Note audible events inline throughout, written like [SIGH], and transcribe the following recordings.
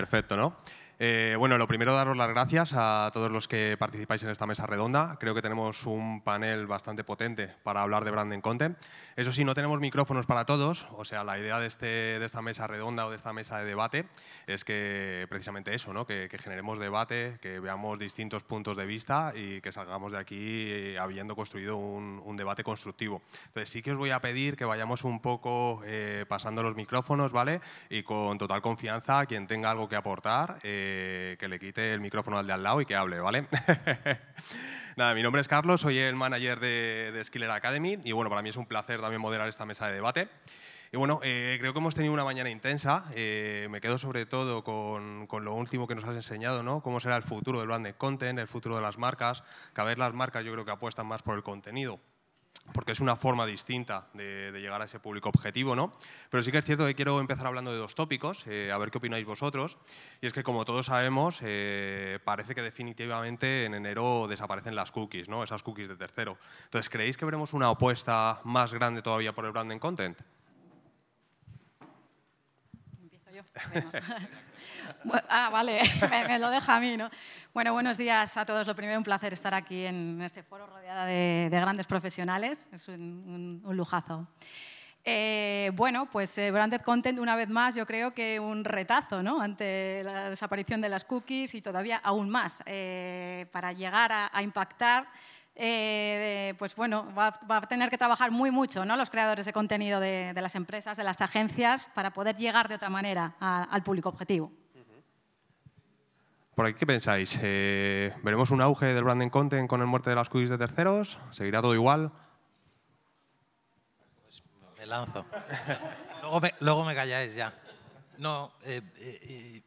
perfecto, ¿no? Eh, bueno, lo primero daros las gracias a todos los que participáis en esta mesa redonda. Creo que tenemos un panel bastante potente para hablar de branding content. Eso sí, no tenemos micrófonos para todos, o sea, la idea de, este, de esta mesa redonda o de esta mesa de debate es que precisamente eso, ¿no? que, generemos debate, que veamos distintos puntos de vista y que salgamos de aquí habiendo construido un, debate constructivo. Entonces sí que os voy a pedir que vayamos un poco eh, pasando los micrófonos, ¿vale? Y con total confianza, quien tenga algo que aportar. Eh, que, le quite el micrófono al de al lado y que hable, ¿vale? [LAUGHS] Nada, mi nombre es Carlos, soy el manager de, Skiller Academy y bueno, para mí es un placer también moderar esta mesa de debate. Y bueno, eh, creo que hemos tenido una mañana intensa. Eh, me quedo sobre todo con, lo último que nos has enseñado, ¿no? Cómo será el futuro del branded content, el futuro de las marcas. Cada vez las marcas yo creo que apuestan más por el contenido porque es una forma distinta de, llegar a ese público objetivo, ¿no? Pero sí que es cierto que quiero empezar hablando de dos tópicos, eh, a ver qué opináis vosotros. Y es que, como todos sabemos, eh, parece que definitivamente en enero desaparecen las cookies, ¿no? Esas cookies de tercero. Entonces, ¿creéis que veremos una apuesta más grande todavía por el branding content? Empiezo yo. [LAUGHS] Ah, vale, [LAUGHS] me, lo deja a mí, ¿no? Bueno, buenos días a todos. Lo primero, un placer estar aquí en este foro rodeada de, grandes profesionales. Es un, lujazo. Eh, bueno, pues eh, Branded Content, una vez más, yo creo que un retazo ¿no? ante la desaparición de las cookies y todavía aún más eh, para llegar a impactar eh, pues bueno, va, a tener que trabajar muy mucho ¿no? los creadores de contenido de, las empresas, de las agencias, para poder llegar de otra manera al público objetivo. ¿Por aquí qué pensáis? Eh, ¿Veremos un auge del branding content con el muerte de las cookies de terceros? ¿Seguirá todo igual? Pues me lanzo. [LAUGHS] luego, me, calláis ya. No, eh,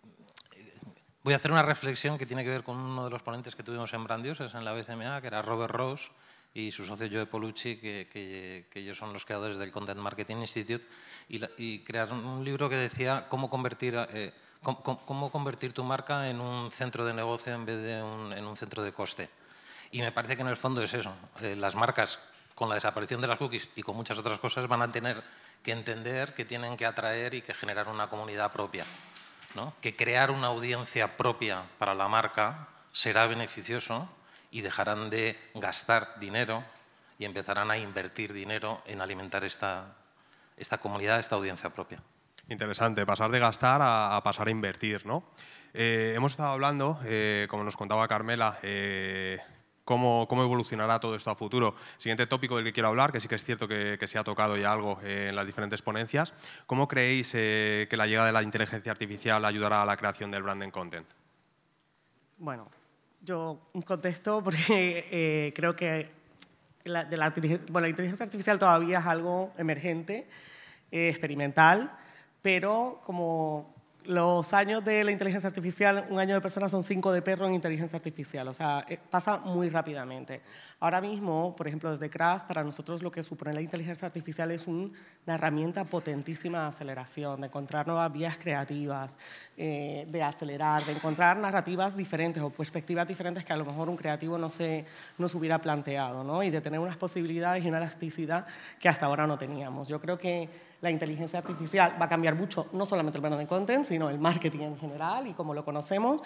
Voy a hacer una reflexión que tiene que ver con uno de los ponentes que tuvimos en Brandios en la BCMA, que era Robert Rose y su socio Joe Polucci, que, ellos son los creadores del Content Marketing Institute, y, crearon un libro que decía eh, cómo convertir, tu marca en un centro de negocio en vez de en un centro de coste. Y me parece que en el fondo es eso. Eh, las marcas, con la desaparición de las cookies y con muchas otras cosas, van a tener que entender que tienen que atraer y que generar una comunidad propia que crear una audiencia propia para la marca será beneficioso y dejarán de gastar dinero y empezarán a invertir dinero en alimentar esta, esta comunidad, esta audiencia propia. Interesante, pasar de gastar a, pasar a invertir, eh, hemos estado hablando, eh, como nos contaba Carmela, eh, cómo, evolucionará todo esto a futuro. Siguiente tópico del que quiero hablar, que sí que es cierto que, se ha tocado ya algo eh, en las diferentes ponencias. ¿Cómo creéis eh, que la llegada de la inteligencia artificial ayudará a la creación del branding content? Bueno, yo contesto porque eh, creo que la, inteligencia artificial todavía es algo emergente, experimental, pero como los años de la inteligencia artificial, un año de personas son cinco de perro en inteligencia artificial, o sea, eh, pasa muy rápidamente. Ahora mismo, por ejemplo, desde Kraft, para nosotros lo que supone la inteligencia artificial es una herramienta potentísima de aceleración, de encontrar nuevas vías creativas, eh, de acelerar, de encontrar narrativas diferentes o perspectivas diferentes que a lo mejor un creativo no se, no hubiera planteado, ¿no? Y de tener unas posibilidades y una elasticidad que hasta ahora no teníamos. Yo creo que la inteligencia artificial va a cambiar mucho, no solamente el de content, sino el marketing en general y como lo conocemos,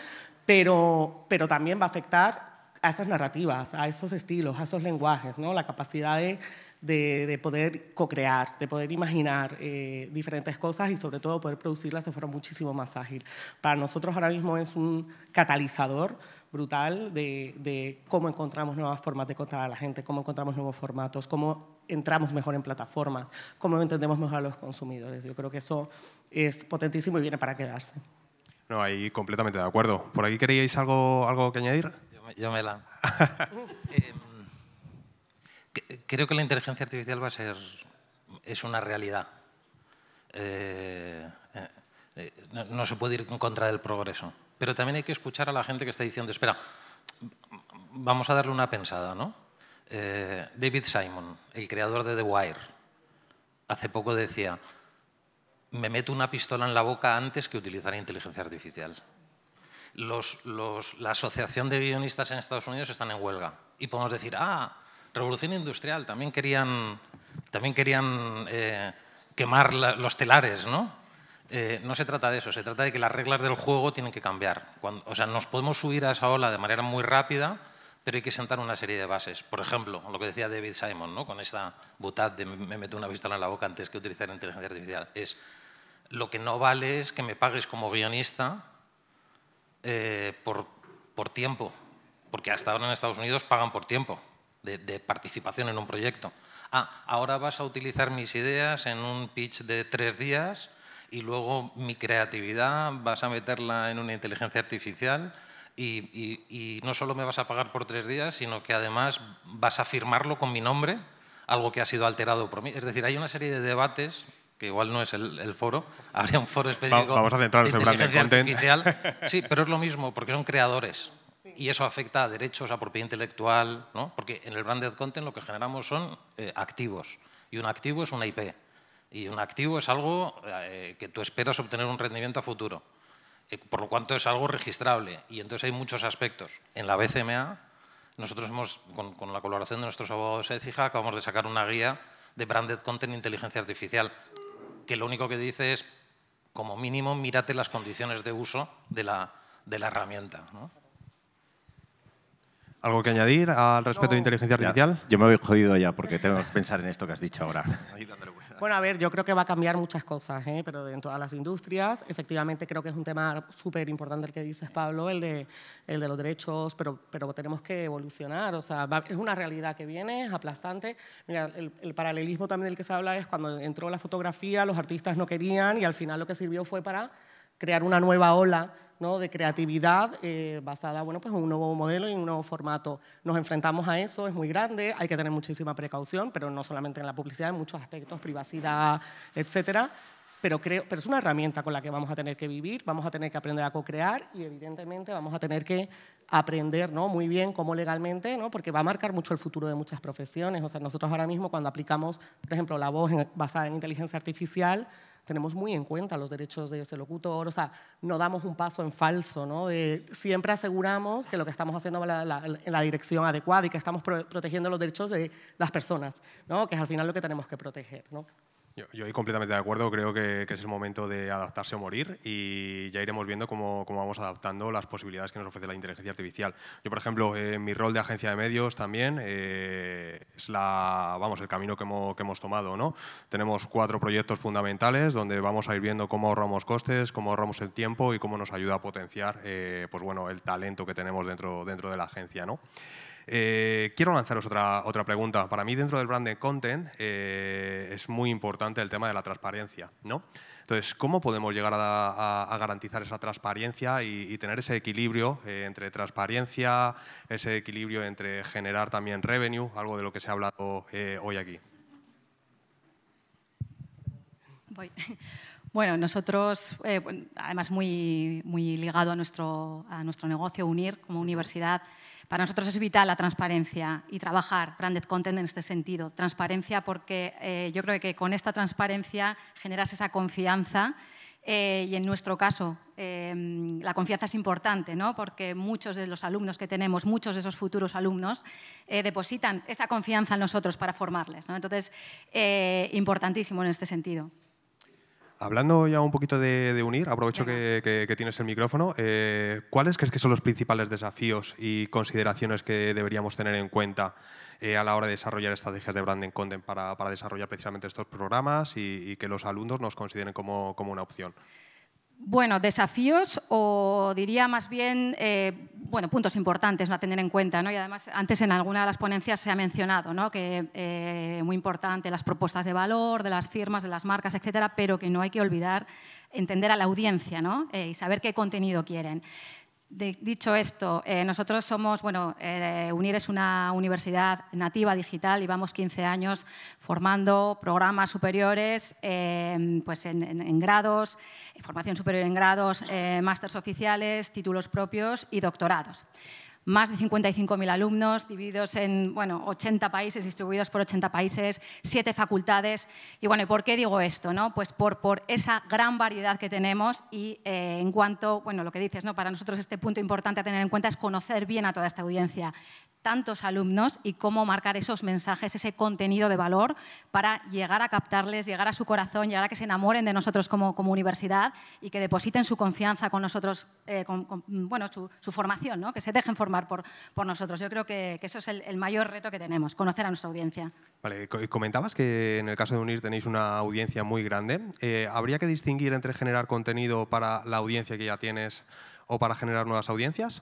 pero, pero también va a afectar a esas narrativas, a esos estilos, a esos lenguajes, ¿no? la capacidad de, poder co-crear, de poder imaginar eh, diferentes cosas y sobre todo poder producirlas de forma muchísimo más ágil. Para nosotros ahora mismo es un catalizador brutal de, cómo encontramos nuevas formas de contar a la gente, cómo encontramos nuevos formatos, cómo entramos mejor en plataformas, cómo entendemos mejor a los consumidores. Yo creo que eso es potentísimo y viene para quedarse. No, ahí completamente de acuerdo. ¿Por aquí queríais algo, algo que añadir? Yo me, la... [LAUGHS] Em, creo que la inteligencia artificial va a ser... es una realidad. Eh, eh, eh, no se puede ir en contra del progreso pero también hay que escuchar a la gente que está diciendo, espera, vamos a darle una pensada, ¿no? Eh, David Simon, el creador de The Wire, hace poco decía, me meto una pistola en la boca antes que utilizar inteligencia artificial. la Asociación de Guionistas en Estados Unidos están en huelga y podemos decir, ah, revolución industrial, también querían, también querían eh, quemar los telares, ¿no? Eh, no se trata de eso, se trata de que las reglas del juego tienen que cambiar. o sea, nos podemos subir a esa ola de manera muy rápida, pero hay que sentar una serie de bases. Por ejemplo, lo que decía David Simon, ¿no? con esta butad de me meto una pistola en la boca antes que utilizar inteligencia artificial, es lo que no vale es que me pagues como guionista eh, por, tiempo, porque hasta ahora en Estados Unidos pagan por tiempo de, de participación en un proyecto. Ah, ahora vas a utilizar mis ideas en un pitch de tres días y luego mi creatividad vas a meterla en una inteligencia artificial y, no solo me vas a pagar por tres días, sino que además vas a firmarlo con mi nombre, algo que ha sido alterado por mí. Es decir, hay una serie de debates que igual no es el, foro, [LAUGHS] habría un foro específico Vamos a centrarnos de inteligencia en Content. [LAUGHS] Sí, pero es lo mismo, porque son creadores. Y eso afecta a derechos, a propiedad intelectual, ¿no? porque en el branded content lo que generamos son eh, activos, y un activo es una IP. Y un activo es algo eh, que tú esperas obtener un rendimiento a futuro, eh, por lo cuanto es algo registrable. Y entonces hay muchos aspectos. En la BCMA, nosotros hemos, con, la colaboración de nuestros abogados de CIJA, acabamos de sacar una guía de Branded Content e Inteligencia Artificial, que lo único que dice es, como mínimo, mírate las condiciones de uso de la, de la herramienta. ¿Algo que añadir al respecto de inteligencia artificial? yo me voy jodido ya porque tengo que pensar en esto que has dicho ahora. Bueno, a ver, yo creo que va a cambiar muchas cosas, ¿eh? pero en todas las industrias. Efectivamente, creo que es un tema súper importante el que dices, Pablo, el de, el de los derechos, pero, pero tenemos que evolucionar. O sea, es una realidad que viene, es aplastante. Mira, el, el, paralelismo también del que se habla es cuando entró la fotografía, los artistas no querían y al final lo que sirvió fue para crear una nueva ola de creatividad eh, basada bueno, pues en un nuevo modelo y un nuevo formato. Nos enfrentamos a eso, es muy grande, hay que tener muchísima precaución, pero no solamente en la publicidad, en muchos aspectos, privacidad, etcétera. Pero, creo, pero es una herramienta con la que vamos a tener que vivir, vamos a tener que aprender a co-crear y evidentemente vamos a tener que aprender ¿no? muy bien cómo legalmente, ¿no? porque va a marcar mucho el futuro de muchas profesiones. O sea, nosotros ahora mismo cuando aplicamos, por ejemplo, la voz basada en inteligencia artificial, tenemos muy en cuenta los derechos de ese locutor, o sea, no damos un paso en falso, ¿no? siempre aseguramos que lo que estamos haciendo va en la, dirección adecuada y que estamos protegiendo los derechos de las personas, ¿no? Que es al final lo que tenemos que proteger, ¿no? Yo, estoy completamente de acuerdo, creo que, es el momento de adaptarse o morir y ya iremos viendo cómo, vamos adaptando las posibilidades que nos ofrece la inteligencia artificial. Yo, por ejemplo, en eh, mi rol de agencia de medios también eh, es la, vamos, el camino que hemos, tomado. ¿no? Tenemos cuatro proyectos fundamentales donde vamos a ir viendo cómo ahorramos costes, cómo ahorramos el tiempo y cómo nos ayuda a potenciar eh, pues bueno, el talento que tenemos dentro, dentro de la agencia. ¿no? Eh, quiero lanzaros otra, pregunta. Para mí, dentro del branding content, eh, es muy importante el tema de la transparencia. ¿no? Entonces, ¿cómo podemos llegar a, garantizar esa transparencia y, tener ese equilibrio eh, entre transparencia, ese equilibrio entre generar también revenue, algo de lo que se ha hablado hoy aquí? [LAUGHS] Bueno, nosotros, además muy, ligado a nuestro negocio, UNIR como universidad, para nosotros es vital la transparencia y trabajar branded content en este sentido. Transparencia porque eh, yo creo que con esta transparencia generas esa confianza eh, y en nuestro caso em, la confianza es importante, ¿no? porque muchos de los alumnos que tenemos, muchos de esos futuros alumnos, eh, depositan esa confianza en nosotros para formarles. ¿no? Entonces, importantísimo en este sentido. Hablando ya un poquito de, UNIR, aprovecho que, tienes el micrófono, eh, ¿cuáles crees que son los principales desafíos y consideraciones que deberíamos tener en cuenta eh, a la hora de desarrollar estrategias de branding content para, desarrollar precisamente estos programas y, que los alumnos nos consideren como una opción? Bueno, desafíos o diría más bien eh, bueno, puntos importantes a tener en cuenta. ¿no? Y además, antes en alguna de las ponencias se ha mencionado que es eh, muy importante las propuestas de valor, de las firmas, de las marcas, etcétera, pero que no hay que olvidar entender a la audiencia eh, y saber qué contenido quieren dicho esto, eh, nosotros somos, bueno, eh, UNIR es una universidad nativa digital, y vamos 15 años formando programas superiores em, pues en, grados, formación superior en grados, eh, másteres oficiales, títulos propios y doctorados más de 55.000 alumnos divididos en bueno, 80 países, distribuidos por 80 países, siete facultades. Y bueno, por qué digo esto? No? Pues por, por esa gran variedad que tenemos y eh, en cuanto, bueno, lo que dices, ¿no? para nosotros este punto importante a tener en cuenta es conocer bien a toda esta audiencia, tantos alumnos y cómo marcar esos mensajes, ese contenido de valor para llegar a captarles, llegar a su corazón, llegar a que se enamoren de nosotros como, universidad y que depositen su confianza con nosotros, eh, bueno, su, formación, ¿no? que se dejen formar por, nosotros. Yo creo que, eso es el, mayor reto que tenemos, conocer a nuestra audiencia. Vale, comentabas que en el caso de UNIR tenéis una audiencia muy grande. Eh, ¿Habría que distinguir entre generar contenido para la audiencia que ya tienes o para generar nuevas audiencias?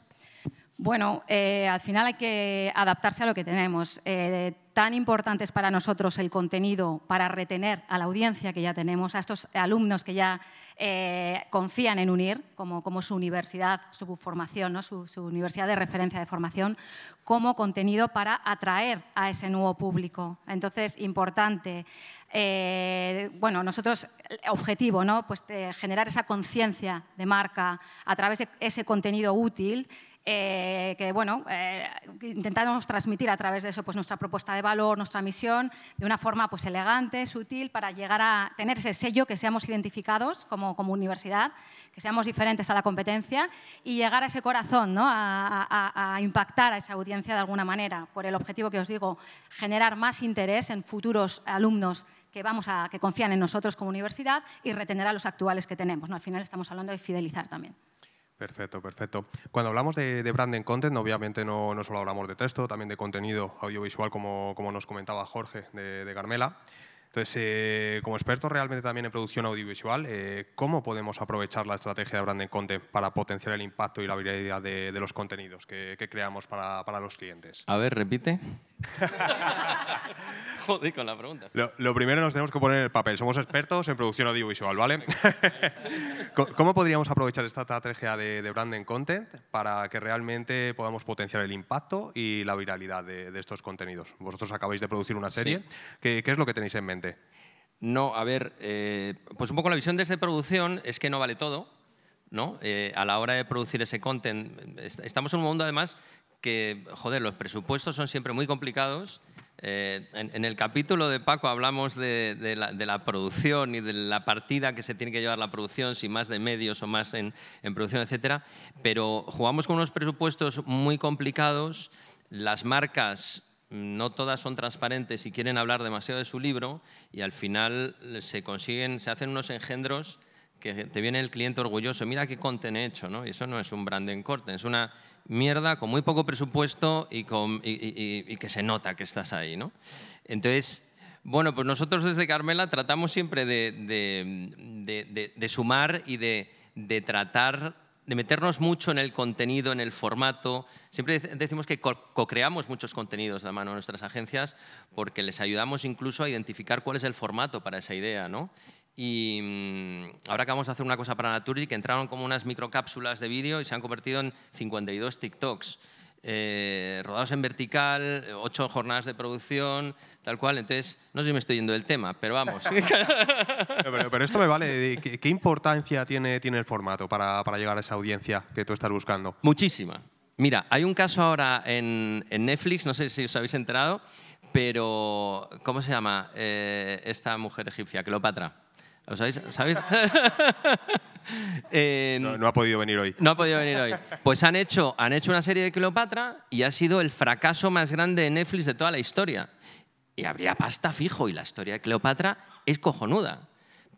Bueno, eh, al final hay que adaptarse a lo que tenemos. Eh, tan importante es para nosotros el contenido para retener a la audiencia que ya tenemos, a estos alumnos que ya eh, confían en UNIR como, su universidad, su formación, ¿no? su, universidad de referencia de formación, como contenido para atraer a ese nuevo público. Entonces, importante. bueno, nosotros, objetivo, ¿no? Pues generar esa conciencia de marca a través de ese contenido útil eh, que bueno, eh, intentamos transmitir a través de eso pues, nuestra propuesta de valor, nuestra misión, de una forma pues, elegante, sutil, para llegar a tener ese sello, que seamos identificados como, universidad, que seamos diferentes a la competencia y llegar a ese corazón, ¿no? a, impactar a esa audiencia de alguna manera, por el objetivo que os digo, generar más interés en futuros alumnos que, que confían en nosotros como universidad y retener a los actuales que tenemos. Al final estamos hablando de fidelizar también. Perfecto, perfecto. Cuando hablamos de, branding content, obviamente no, solo hablamos de texto, también de contenido audiovisual, como, como nos comentaba Jorge de, de Carmela. Entonces, eh, como expertos realmente también en producción audiovisual, eh, ¿cómo podemos aprovechar la estrategia de branding content para potenciar el impacto y la viralidad de, los contenidos que, creamos para, los clientes? A ver, repite. [LAUGHS] Jodí con la pregunta. Lo, primero nos tenemos que poner en el papel. Somos expertos en producción audiovisual, ¿vale? [LAUGHS] ¿Cómo podríamos aprovechar esta estrategia de, branding content para que realmente podamos potenciar el impacto y la viralidad de, estos contenidos? Vosotros acabáis de producir una serie. ¿Qué es lo que tenéis en mente? No, a ver, eh, pues un poco la visión de esta producción es que no vale todo, ¿no? Eh, a la hora de producir ese content. Estamos en un mundo, además, que, joder, los presupuestos son siempre muy complicados. Eh, en, el capítulo de Paco hablamos de, la, producción y de la partida que se tiene que llevar la producción, si más de medios o más en, producción, etc. Pero jugamos con unos presupuestos muy complicados. Las marcas no todas son transparentes y quieren hablar demasiado de su libro y al final se consiguen, se hacen unos engendros que te viene el cliente orgulloso, mira qué contenido he hecho, ¿no? Y eso no es un branding corte es una mierda con muy poco presupuesto y, con, que se nota que estás ahí, Entonces, bueno, pues nosotros desde Carmela tratamos siempre de, de sumar y de, tratar de meternos mucho en el contenido, en el formato. Siempre decimos que co-creamos muchos contenidos de la mano de nuestras agencias porque les ayudamos incluso a identificar cuál es el formato para esa idea. ¿no? Y mm, ahora acabamos de hacer una cosa para Naturi que entraron como unas microcápsulas de vídeo y se han convertido en 52 TikToks. Eh, rodados en vertical, eh, ocho jornadas de producción, tal cual. Entonces, no sé si me estoy yendo del tema, pero vamos. [LAUGHS] pero, esto me vale. ¿Qué, importancia tiene, tiene, el formato para, llegar a esa audiencia que tú estás buscando? Muchísima. Mira, hay un caso ahora en, Netflix, no sé si os habéis enterado, pero ¿cómo se llama eh, esta mujer egipcia? Cleopatra. ¿Lo sabéis? [LAUGHS] no, ha podido venir hoy. No ha podido venir hoy. Pues han hecho, han hecho una serie de Cleopatra y ha sido el fracaso más grande de Netflix de toda la historia. Y habría pasta fijo y la historia de Cleopatra es cojonuda.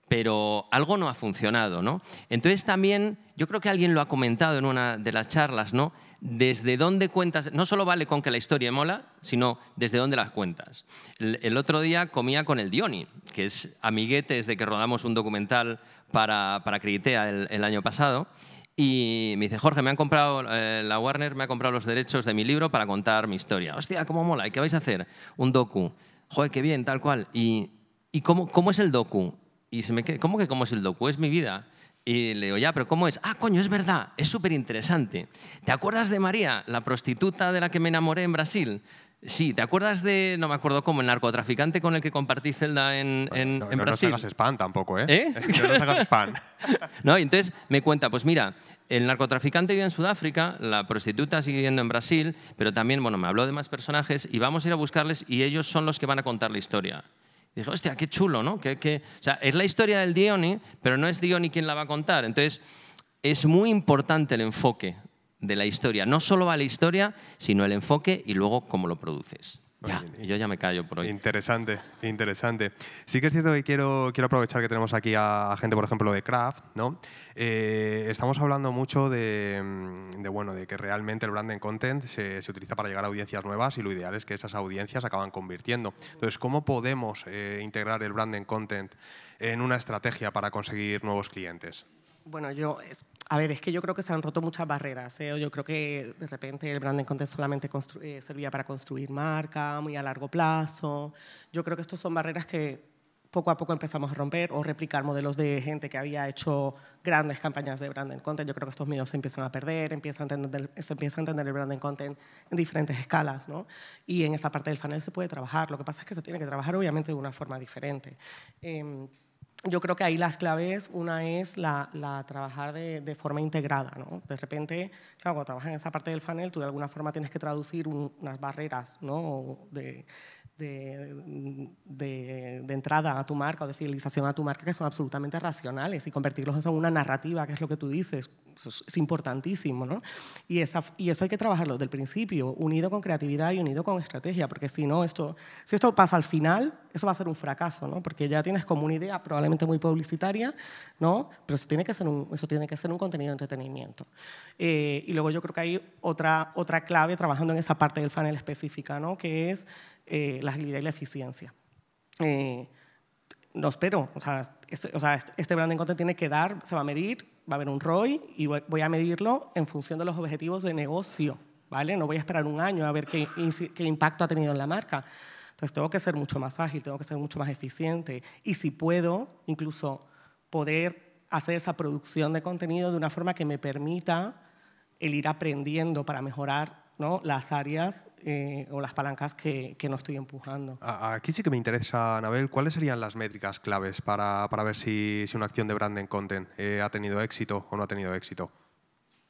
Pero algo no ha funcionado, ¿no? Entonces también, yo creo que alguien lo ha comentado en una de las charlas, ¿no? desde dónde cuentas, no solo vale con que la historia mola, sino desde dónde las cuentas. El, otro día comía con el Dioni, que es amiguete desde que rodamos un documental para, para Critea el, año pasado, y me dice, Jorge, me han comprado, eh, la Warner me ha comprado los derechos de mi libro para contar mi historia. Hostia, cómo mola, ¿y qué vais a hacer? Un docu. Joder, qué bien, tal cual. ¿Y, cómo, cómo es el docu? Y ¿cómo que cómo es el docu? Es mi vida. Y le digo, ya, pero ¿cómo es? Ah, coño, es verdad, es súper interesante. ¿Te acuerdas de María, la prostituta de la que me enamoré en Brasil? Sí, ¿te acuerdas de, no me acuerdo cómo, el narcotraficante con el que compartí celda en, en, Brasil? No nos hagas spam tampoco, ¿eh? ¿Eh? [LAUGHS] no nos hagas spam. [LAUGHS] no, y entonces me cuenta, pues mira, el narcotraficante vive en Sudáfrica, la prostituta sigue viviendo en Brasil, pero también, bueno, me habló de más personajes y vamos a ir a buscarles y ellos son los que van a contar la historia dije, hostia, qué chulo, ¿no? que... es la historia del Dioni, pero no es Dioni quien la va a contar. Entonces, es muy importante el enfoque de la historia. No solo va la historia, sino el enfoque y luego cómo lo produces yo ya me callo por hoy. Interesante, interesante. Sí que es cierto que quiero, aprovechar que tenemos aquí a gente, por ejemplo, de craft. ¿no? Eh, estamos hablando mucho de, mm, que realmente el branding content se, utiliza para llegar a audiencias nuevas y lo ideal es que esas audiencias acaban convirtiendo. Entonces, ¿cómo podemos eh, integrar el branding content en una estrategia para conseguir nuevos clientes? Bueno, yo, a ver, es que yo creo que se han roto muchas barreras. ¿eh? Yo creo que de repente el branding content solamente eh, servía para construir marca, muy a largo plazo. Yo creo que estas son barreras que poco a poco empezamos a romper o replicar modelos de gente que había hecho grandes campañas de branding content. Yo creo que estos medios se empiezan a perder, a entender, se empieza a entender el branding content en diferentes escalas, ¿no? Y en esa parte del funnel se puede trabajar. Lo que pasa es que se tiene que trabajar obviamente de una forma diferente. Em, yo creo que ahí las claves, una es la, trabajar de, forma integrada, De repente, cuando trabajas en esa parte del funnel, tú de alguna forma tienes que traducir unas barreras, ¿no? De, Mm, de, entrada a tu marca o de fidelización a tu marca que son absolutamente racionales y convertirlos en una narrativa, que es lo que tú dices, es, importantísimo, ¿no? Y, esa, y eso hay que trabajarlo desde el principio, unido con creatividad y unido con estrategia, porque si no, esto, si esto pasa al final, eso va a ser un fracaso, ¿no? Porque ya tienes como una idea probablemente muy publicitaria, ¿no? Pero eso tiene que ser un, eso tiene que ser un contenido de entretenimiento. Eh, y luego yo creo que hay otra, otra clave trabajando en esa parte del funnel específica, ¿no? Que es eh, la agilidad y la eficiencia. Eh, no espero, o sea, este, o sea, este, este branding content tiene que dar, se va a medir, va a haber un ROI y voy a medirlo en función de los objetivos de negocio, ¿vale? No voy a esperar un año a ver qué impacto ha tenido en la marca. Entonces tengo que ser mucho más ágil, tengo que ser mucho más eficiente y si puedo, incluso poder hacer esa producción de contenido de una forma que me permita el ir aprendiendo para mejorar las áreas eh, o las palancas que, no estoy empujando. Aquí sí que me interesa, Anabel, ¿cuáles serían las métricas claves para, ver si, una acción de branding content eh, ha tenido éxito o no ha tenido éxito?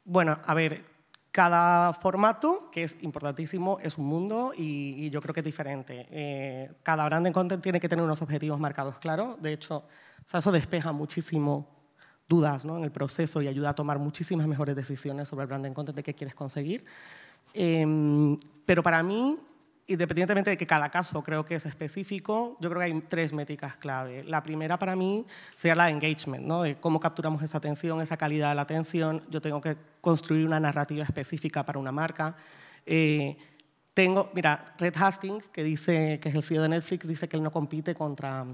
Bueno, a ver, cada formato, que es importantísimo, es un mundo y, yo creo que es diferente. Cada eh, cada branding content tiene que tener unos objetivos marcados, claro. De hecho, eso despeja muchísimo dudas en el proceso y ayuda a tomar muchísimas mejores decisiones sobre el branding content de qué quieres conseguir. Em, pero para mí, independientemente de que cada caso creo que es específico, yo creo que hay tres métricas clave. La primera para mí sería la de engagement, ¿no? de cómo capturamos esa atención, esa calidad de la atención. Yo tengo que construir una narrativa específica para una marca. Eh, tengo, mira, Red Hastings, que, dice, que es el CEO de Netflix, dice que él no compite contra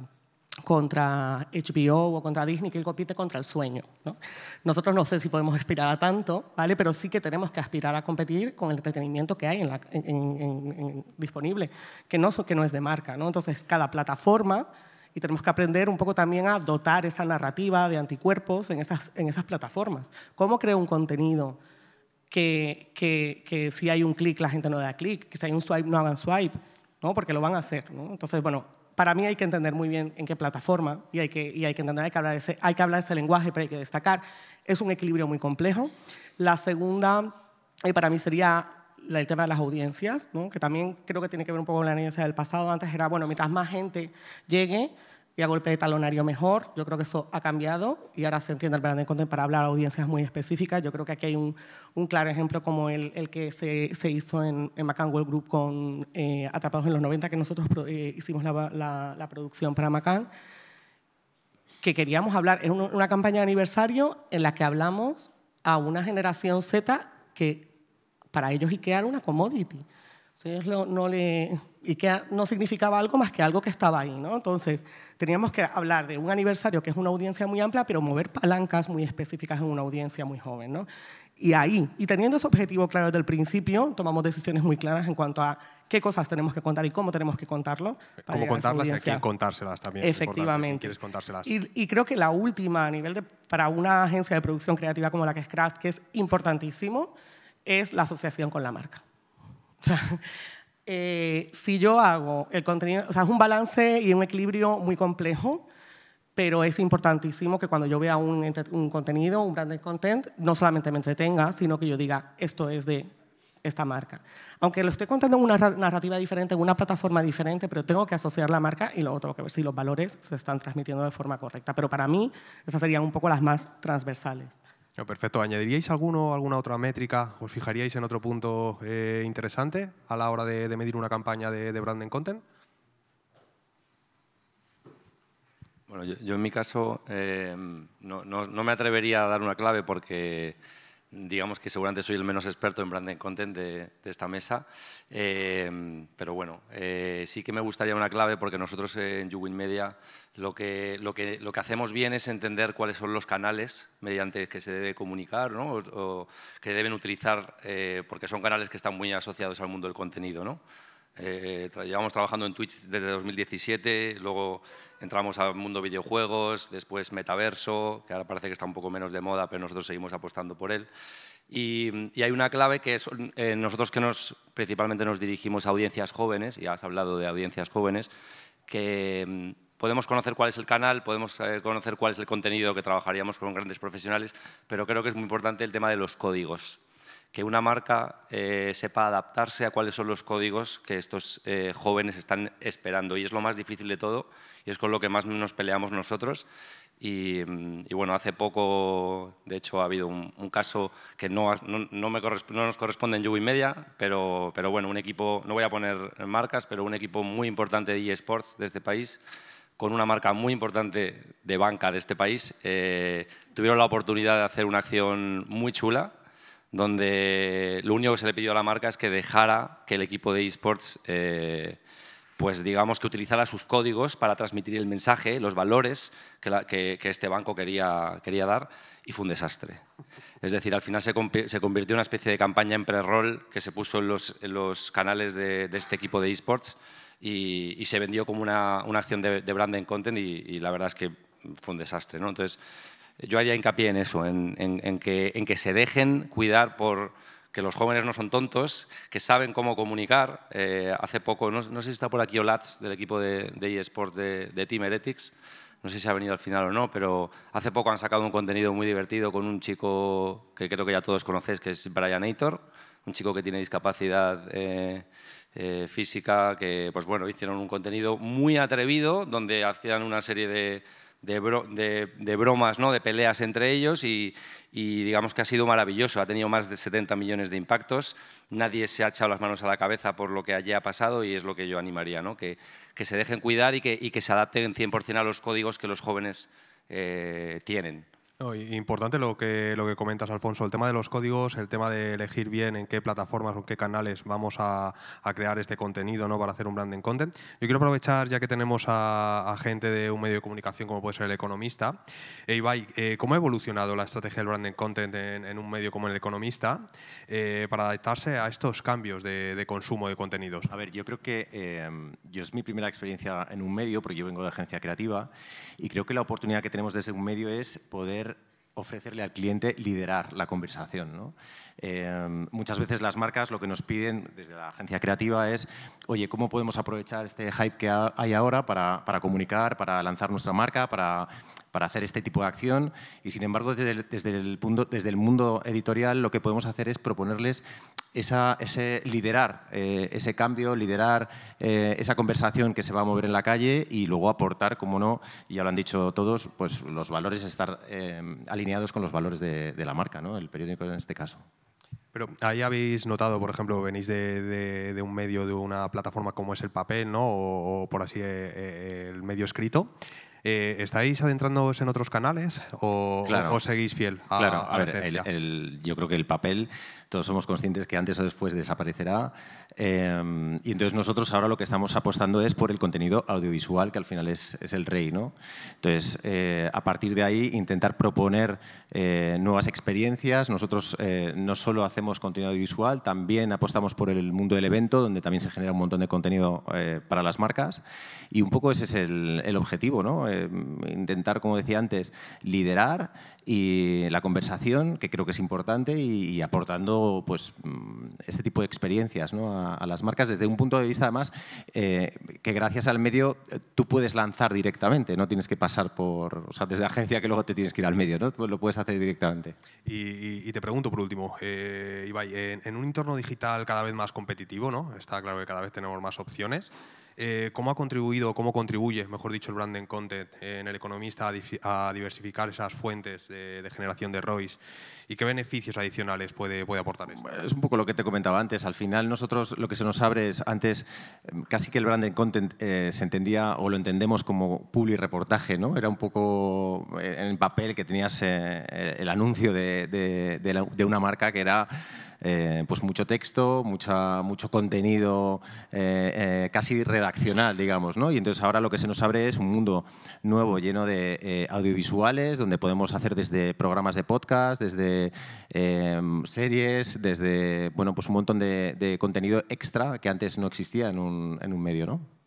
contra HBO o contra Disney, que él compite contra el sueño. ¿no? Nosotros no sé si podemos aspirar a tanto, ¿vale? pero sí que tenemos que aspirar a competir con el entretenimiento que hay en disponible, que no, que no es de marca. ¿no? Entonces, cada plataforma, y tenemos que aprender un poco también a dotar esa narrativa de anticuerpos en esas, en esas plataformas. ¿Cómo creo un contenido? Que, que, que si hay un clic la gente no da clic, que si hay un swipe no hagan swipe, ¿no? porque lo van a hacer. ¿no? Entonces, bueno, para mí hay que entender muy bien en qué plataforma y hay que, entender, hay que, hablar ese, lenguaje, pero hay que destacar. Es un equilibrio muy complejo. La segunda, eh, para mí sería el tema de las audiencias, que también creo que tiene que ver un poco con la audiencia del pasado. Antes era, bueno, mientras más gente llegue, y a golpe de talonario mejor. Yo creo que eso ha cambiado y ahora se entiende el branding content para hablar a audiencias muy específicas. Yo creo que aquí hay un, un claro ejemplo como el, que se, se, hizo en, Macan World Group con eh, Atrapados en los 90, que nosotros eh, hicimos la, la, producción para Macan, que queríamos hablar, es una, una campaña de aniversario en la que hablamos a una generación Z que para ellos IKEA era una commodity y que no significaba algo más que algo que estaba ahí. ¿no? Entonces, teníamos que hablar de un aniversario que es una audiencia muy amplia, pero mover palancas muy específicas en una audiencia muy joven. ¿no? Y ahí, y teniendo ese objetivo claro desde el principio, tomamos decisiones muy claras en cuanto a qué cosas tenemos que contar y cómo tenemos que contarlo. cómo contarlas y a quién contárselas también. Efectivamente. Quieres contárselas. y, creo que la última, a nivel de, para una agencia de producción creativa como la que es Craft, que es importantísimo, es la asociación con la marca. O sea, eh, si yo hago el contenido, o sea, es un balance y un equilibrio muy complejo, pero es importantísimo que cuando yo vea un, contenido, un branding content, no solamente me entretenga, sino que yo diga, esto es de esta marca. Aunque lo esté contando en una narrativa diferente, en una plataforma diferente, pero tengo que asociar la marca y luego tengo que ver si los valores se están transmitiendo de forma correcta. Pero para mí, esas serían un poco las más transversales perfecto. ¿Añadiríais alguno, alguna otra métrica? ¿Os fijaríais en otro punto eh, interesante a la hora de, medir una campaña de, branding content? Bueno, yo, en mi caso eh, no, me atrevería a dar una clave porque digamos que seguramente soy el menos experto en branding content de, esta mesa, em, pero bueno, eh, sí que me gustaría una clave porque nosotros en YouWin Media lo que, hacemos bien es entender cuáles son los canales mediante que se debe comunicar o, que deben utilizar, eh, porque son canales que están muy asociados al mundo del contenido, ¿no? Eh, llevamos trabajando en Twitch desde 2017, luego entramos al mundo videojuegos, después metaverso, que ahora parece que está un poco menos de moda, pero nosotros seguimos apostando por él. Y, hay una clave que es eh, nosotros que nos, principalmente nos dirigimos a audiencias jóvenes, y has hablado de audiencias jóvenes, que mm, podemos conocer cuál es el canal, podemos eh, conocer cuál es el contenido que trabajaríamos con grandes profesionales, pero creo que es muy importante el tema de los códigos que una marca eh, sepa adaptarse a cuáles son los códigos que estos eh, jóvenes están esperando. Y es lo más difícil de todo y es con lo que más nos peleamos nosotros. Y, mm, bueno, hace poco, de hecho, ha habido un, caso que no, nos corresponde en Yubi Media, pero, pero bueno, un equipo, no voy a poner marcas, pero un equipo muy importante de eSports de este país con una marca muy importante de banca de este país, eh, tuvieron la oportunidad de hacer una acción muy chula donde lo único que se le pidió a la marca es que dejara que el equipo de esports, eh, pues digamos que utilizara sus códigos para transmitir el mensaje, los valores que, este banco quería, quería dar y fue un desastre. Es decir, al final se, convirtió en una especie de campaña en pre-roll que se puso en los, canales de, este equipo de esports y, se vendió como una, acción de, de branding content y, la verdad es que fue un desastre. ¿no? Entonces, yo haría hincapié en eso, en, que, en que se dejen cuidar por, que los jóvenes no son tontos, que saben cómo comunicar. Eh, hace poco, no, sé si está por aquí Olatz, del equipo de, eSports de, Team Heretics, no sé si ha venido al final o no, pero hace poco han sacado un contenido muy divertido con un chico que creo que ya todos conocéis, que es Brian Aitor, un chico que tiene discapacidad eh, eh, física, que pues bueno, hicieron un contenido muy atrevido donde hacían una serie de de, bromas, ¿no? de peleas entre ellos y, digamos que ha sido maravilloso. Ha tenido más de 70 millones de impactos. Nadie se ha echado las manos a la cabeza por lo que allí ha pasado y es lo que yo animaría, que, se dejen cuidar y que, se adapten 100% a los códigos que los jóvenes eh, tienen importante lo que, lo que comentas, Alfonso, el tema de los códigos, el tema de elegir bien en qué plataformas o en qué canales vamos a, crear este contenido ¿no? para hacer un branding content. Yo quiero aprovechar, ya que tenemos a, gente de un medio de comunicación como puede ser El Economista, eh, Ibai, eh, ¿cómo ha evolucionado la estrategia del branding content en, un medio como El Economista eh, para adaptarse a estos cambios de, consumo de contenidos? A ver, yo creo que yo es mi primera experiencia en un medio, porque yo vengo de agencia creativa, y creo que la oportunidad que tenemos desde un medio es poder ofrecerle al cliente liderar la conversación. Em, muchas veces las marcas lo que nos piden desde la agencia creativa es, oye, ¿cómo podemos aprovechar este hype que hay ahora para, para comunicar, para lanzar nuestra marca, para para hacer este tipo de acción y sin embargo desde el, punto, desde el mundo editorial lo que podemos hacer es proponerles ese liderar eh, ese cambio, liderar eh, esa conversación que se va a mover en la calle y luego aportar, como no, ya lo han dicho todos, pues los valores estar eh, alineados con los valores de, la marca, ¿no? el periódico en este caso. Pero ahí habéis notado, por ejemplo, venís de, un medio, de una plataforma como es el papel, ¿no? o por así el medio escrito. Eh, ¿Estáis adentrándoos en otros canales o, seguís fiel a, claro. a, ver, Yo creo que el papel, todos somos conscientes que antes o después desaparecerá. Em, y entonces nosotros ahora lo que estamos apostando es por el contenido audiovisual, que al final es, el rey. ¿no? Entonces, eh, a partir de ahí, intentar proponer eh, nuevas experiencias. Nosotros eh, no solo hacemos contenido audiovisual, también apostamos por el mundo del evento, donde también se genera un montón de contenido para las marcas. Y un poco ese es el, el objetivo, ¿no? Em, intentar, como decía antes, liderar y la conversación, que creo que es importante, y, aportando pues, mm, este tipo de experiencias a, las marcas desde un punto de vista, además, eh, que gracias al medio eh, tú puedes lanzar directamente, no tienes que pasar por, o sea, desde la agencia que luego te tienes que ir al medio, ¿no? Pues lo puedes hacer directamente. Y, te pregunto por último, eh, Ibai, en, en, un entorno digital cada vez más competitivo, ¿no? está claro que cada vez tenemos más opciones, eh, ¿cómo ha contribuido, cómo contribuye, mejor dicho, el branding content eh, en el economista a, diversificar esas fuentes de, generación de ROIs? ¿Y qué beneficios adicionales puede, puede aportar esto? Es un poco lo que te comentaba antes. Al final nosotros lo que se nos abre es antes, em, casi que el branding content eh, se entendía o lo entendemos como public reportaje, ¿no? Era un poco el papel que tenías el anuncio de, de, una marca que era eh, pues mucho texto, mucho contenido eh, eh, casi redaccional, digamos, ¿no? Y entonces ahora lo que se nos abre es un mundo nuevo lleno de audiovisuales, donde podemos hacer desde programas de podcast, desde em, series, desde, bueno, pues un montón de, de, contenido extra que antes no existía en un, en un medio, ¿no?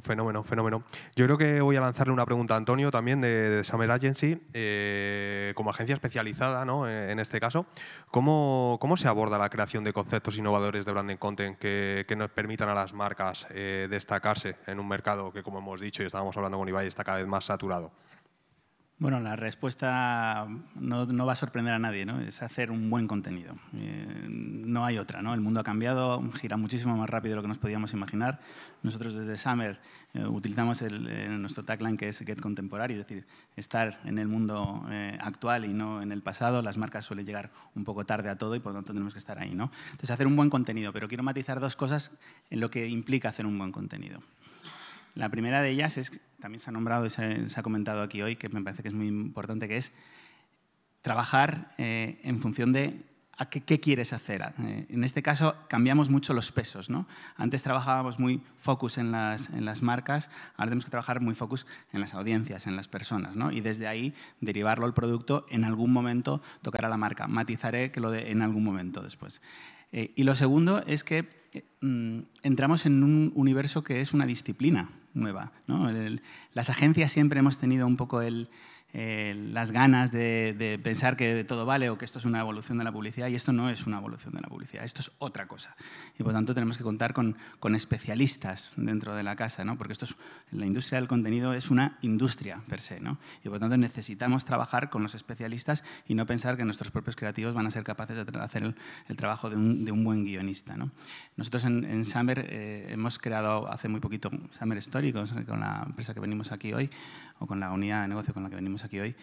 Fenómeno, fenómeno. Yo creo que voy a lanzarle una pregunta a Antonio también de, Summer Agency, eh, como agencia especializada eh, en, este caso. ¿cómo, se aborda la creación de conceptos innovadores de branding content que, nos permitan a las marcas eh, destacarse en un mercado que, como hemos dicho y estábamos hablando con Ibai, está cada vez más saturado? Bueno, la respuesta no, va a sorprender a nadie, ¿no? Es hacer un buen contenido. Eh, no hay otra, ¿no? El mundo ha cambiado, gira muchísimo más rápido de lo que nos podíamos imaginar. Nosotros desde Summer eh, utilizamos eh, nuestro tagline que es Get Contemporary, es decir, estar en el mundo actual y no en el pasado. Las marcas suelen llegar un poco tarde a todo y por lo tanto tenemos que estar ahí, ¿no? Entonces, hacer un buen contenido, pero quiero matizar dos cosas en lo que implica hacer un buen contenido. La primera de ellas es, también se ha nombrado y se, ha comentado aquí hoy, que me parece que es muy importante, que es trabajar eh, en función de qué, quieres hacer. Eh, en este caso cambiamos mucho los pesos. Antes trabajábamos muy focus en las, marcas, ahora tenemos que trabajar muy focus en las audiencias, en las personas. ¿no? Y desde ahí derivarlo al producto, en algún momento tocará a la marca. Matizaré que lo de en algún momento después. Eh, y lo segundo es que mm, entramos en un universo que es una disciplina nueva. ¿no? las agencias siempre hemos tenido un poco el, eh, las ganas de, pensar que todo vale o que esto es una evolución de la publicidad y esto no es una evolución de la publicidad, esto es otra cosa. Y por tanto tenemos que contar con, especialistas dentro de la casa, ¿no? porque esto es, la industria del contenido es una industria per se. ¿no? Y por tanto necesitamos trabajar con los especialistas y no pensar que nuestros propios creativos van a ser capaces de hacer el, trabajo de un, buen guionista. ¿no? Nosotros en, en Summer eh, hemos creado hace muy poquito Summer Story con la empresa que venimos aquí hoy o con la unidad de negocio con la que venimos aquí hoy,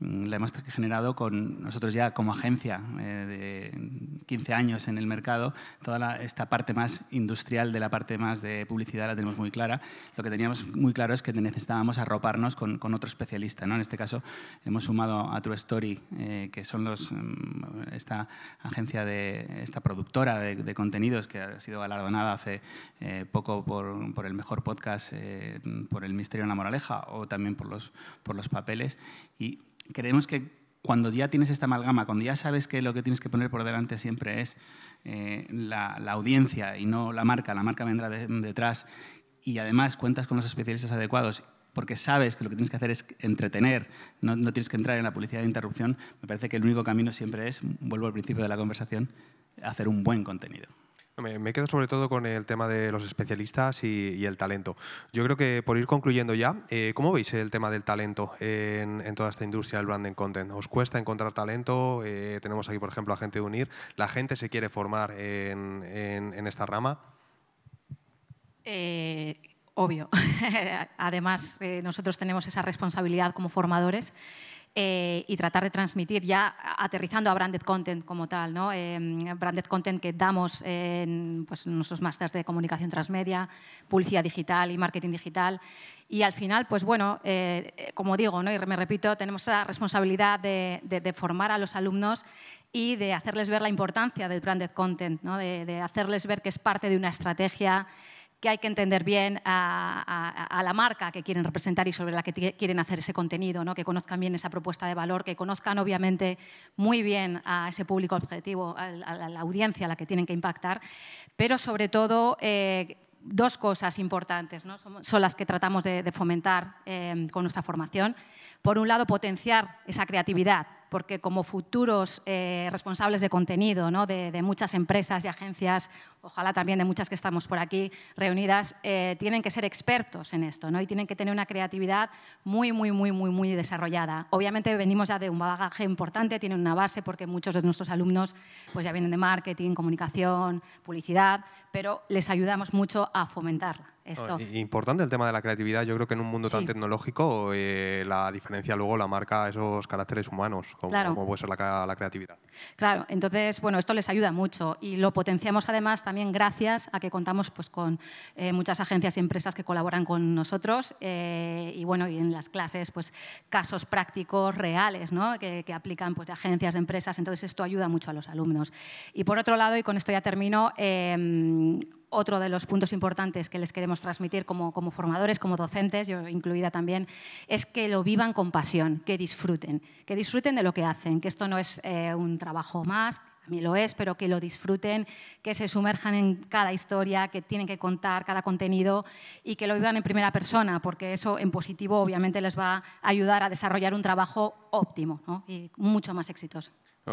Mm, la hemos generado con nosotros ya como agencia eh, de 15 años en el mercado, toda esta parte más industrial de la parte más de publicidad la tenemos muy clara. Lo que teníamos muy claro es que necesitábamos arroparnos con, otro especialista. ¿no? En este caso hemos sumado a True Story, eh, que son los, mm, esta agencia, de, esta productora de, contenidos que ha sido galardonada hace eh, poco por, el mejor podcast, por El Misterio en la Moraleja o también por los, por los papeles. Y creemos que cuando ya tienes esta amalgama, cuando ya sabes que lo que tienes que poner por delante siempre es eh, la, audiencia y no la marca, la marca vendrá detrás y además cuentas con los especialistas adecuados porque sabes que lo que tienes que hacer es entretener, no, no tienes que entrar en la publicidad de interrupción, me parece que el único camino siempre es, vuelvo al principio de la conversación, hacer un buen contenido. Me, quedo sobre todo con el tema de los especialistas y, el talento. Yo creo que por ir concluyendo ya, eh, ¿cómo veis el tema del talento en, toda esta industria del branding content? ¿Os cuesta encontrar talento? Eh, tenemos aquí, por ejemplo, a gente de Unir. ¿La gente se quiere formar en, esta rama? Eh, obvio. [LAUGHS] Además, nosotros tenemos esa responsabilidad como formadores. Eh, y tratar de transmitir ya aterrizando a branded content como tal, ¿no? Eh, branded content que damos en pues, nuestros másteres de comunicación transmedia, publicidad digital y marketing digital. Y al final, pues bueno, eh, como digo, ¿no? y me repito, tenemos la responsabilidad de, formar a los alumnos y de hacerles ver la importancia del branded content, ¿no? de, de hacerles ver que es parte de una estrategia que hay que entender bien a, la marca que quieren representar y sobre la que quieren hacer ese contenido, que conozcan bien esa propuesta de valor, que conozcan obviamente muy bien a ese público objetivo, a, la audiencia a la que tienen que impactar, pero sobre todo eh, dos cosas importantes son, las que tratamos de, fomentar eh, con nuestra formación por un lado, potenciar esa creatividad, porque como futuros eh, responsables de contenido de, muchas empresas y agencias, ojalá también de muchas que estamos por aquí reunidas, eh, tienen que ser expertos en esto y tienen que tener una creatividad muy, muy, muy, muy, muy desarrollada. Obviamente venimos ya de un bagaje importante, tienen una base porque muchos de nuestros alumnos pues, ya vienen de marketing, comunicación, publicidad, pero les ayudamos mucho a fomentarla. Ah, importante el tema de la creatividad. Yo creo que en un mundo tan tecnológico eh, la diferencia luego la marca esos caracteres humanos, como, puede ser la, creatividad. Claro, entonces, bueno, esto les ayuda mucho y lo potenciamos además también gracias a que contamos pues, con eh, muchas agencias y empresas que colaboran con nosotros eh, y, bueno, y en las clases, pues casos prácticos reales que, aplican pues, agencias, empresas. Entonces, esto ayuda mucho a los alumnos. Y por otro lado, y con esto ya termino, em, otro de los puntos importantes que les queremos transmitir como, formadores, como docentes, yo incluida también, es que lo vivan con pasión, que disfruten, que disfruten de lo que hacen, que esto no es eh, un trabajo más, a mí lo es, pero que lo disfruten, que se sumerjan en cada historia, que tienen que contar cada contenido y que lo vivan en primera persona, porque eso en positivo obviamente les va a ayudar a desarrollar un trabajo óptimo y mucho más exitoso.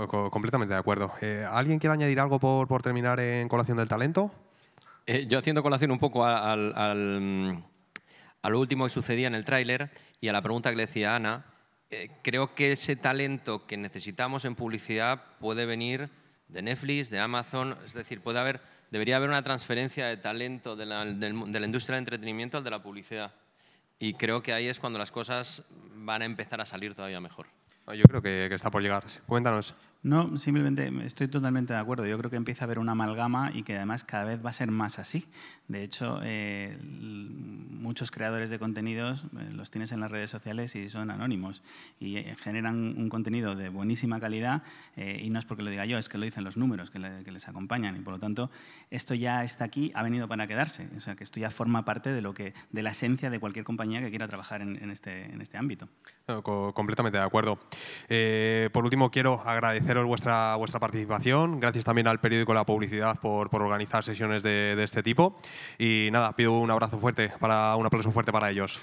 Completamente de acuerdo. Eh, ¿Alguien quiere añadir algo por terminar en Colación del Talento? Eh, yo haciendo colación un poco al, al, mm, a lo último que sucedía en el tráiler y a la pregunta que le decía Ana, eh, creo que ese talento que necesitamos en publicidad puede venir de Netflix, de Amazon, es decir, puede haber, debería haber una transferencia de talento de la, de la industria del entretenimiento al de la publicidad. Y creo que ahí es cuando las cosas van a empezar a salir todavía mejor. Yo creo que, que está por llegar. Cuéntanos. No, simplemente estoy totalmente de acuerdo. Yo creo que empieza a haber una amalgama y que además cada vez va a ser más así. De hecho, eh, muchos creadores de contenidos eh, los tienes en las redes sociales y son anónimos y eh, generan un contenido de buenísima calidad y no es porque lo diga yo, es que lo dicen los números que, les acompañan y por lo tanto esto ya está aquí, ha venido para quedarse. O sea, que esto ya forma parte de, lo que, de la esencia de cualquier compañía que quiera trabajar en, este, en este ámbito. completamente de acuerdo. por último, quiero agradecer agradeceros vuestra, vuestra participación. Gracias también al periódico La Publicidad por, por organizar sesiones de, de, este tipo. Y nada, pido un abrazo fuerte, para, un aplauso fuerte para ellos.